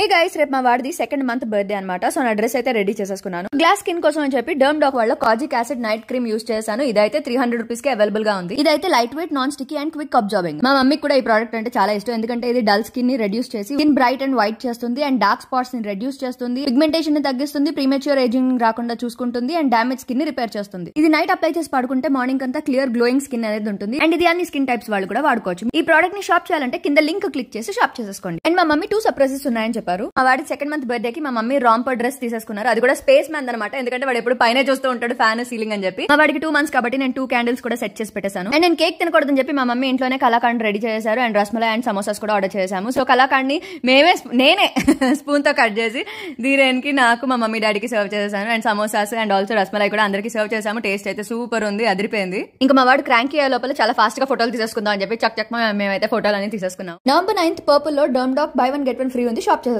ఏ guys రేపు మా వాడిది సెకండ్ మంత్ బర్త్డే అనమాట సో నా డ్రెస్ అయితే రెడీ చేసేసుకున్నాను గ్లాస్ స్కిన్ కోసం అని చెప్పి డర్మ్ డాక్ వాళ్ళ kojic acid night cream use చేశాను ఇదైతే త్రీ హండ్రెడ్ రూపీస్ కి అవైలబుల్ గా ఉంది ఇదైతే light weight non sticky and quick absorbing మా మమ్మీ కూడా ఈ ప్రోడక్ట్ అంటే చాలా ఇష్టం ఎందుకంటే ఇది డల్ స్కిన్ ని రెడ్యూస్ చేసి స్కిన్ బ్రైట్ అండ్ వైట్ చేస్తుంది అండ్ డార్క్ స్పాట్స్ ని రెడ్యూస్ చేస్తుంది పిగ్మెంటేషన్ ని తగ్గిస్తుంది ప్రీమెచ్యూర్ ఏజింగ్ రాకుండా చూసుకుంటుంది అండ్ డామేజ్ స్కిన్ ని రిపేర్ చేస్తుంది ఇది నైట్ అప్లై చేసి పడుకుంటే మార్నింగ్ అంతా క్లియర్ గ్లోయింగ్ స్కిన్ అనేది ఉంటుంది అండ్ ఇది అన్ని స్కిన్ టైప్స్ వాళ్ళు కూడా వాడుకోవచ్చు ఈ ప్రోడక్ట్ ని షాప్ చేయాలంటే కింద లింక్ క్లిక్ చేసి షాప్ చేసేసుకోండి అండ్ మా మమ్మీ టూ సర్ప్రైజెస్ ఉన్నాయని చెప్పారు ఆ వాడి సెకండ్ మంత్ బర్త్డే కి మా మమ్మీ రాంపర్ డ్రెస్ తీసేసుకున్నారు అది కూడా స్పేస్ మ్యాన్ అనమాట ఎందుకంటే వాడు ఎప్పుడు పైన చూస్తూ ఉంటాడు ఫ్యాన్ సీలింగ్ అని చెప్పి మా వాడికి టూ మంత్స్ కాబట్టి నేను టూ క్యాండిల్స్ కూడా సెట్ చేసి పెట్టేశాను అండ్ నేను కేక్ తినకూడదని చెప్పి మా మమ్మీ ఇంట్లోనే కళాకాండ్ రెడీ చేశారు అండ్ రస్మలై అండ్ సమోసాస్ కూడా ఆర్డర్ చేశాము సో కళాకాండ్ ని మేమే నేనే స్పూన్ తో కట్ చేసి దీరేనికి నాకు మా మమ్మీ డాడీకి సర్వ్ చేశాను and samosas and also rasmalai కూడా అందరికి సర్వ్ చేశాము టేస్ట్ అయితే సూపర్ ఉంది అదిరిపోయింది ఇంకా మా వాడు క్రాంక్ అయ్యే లోపల చాలా ఫాస్ట్ గా ఫోటోలు తీసేసుకుందాం అని చెప్పి చక్ చక్ మేమైతే ఫోటోలు అనేది తీసేసుకున్నాం నవంబర్ నైన్త్ పర్పుల్ లో Derm Doc buy one get one free ఉంది షాప్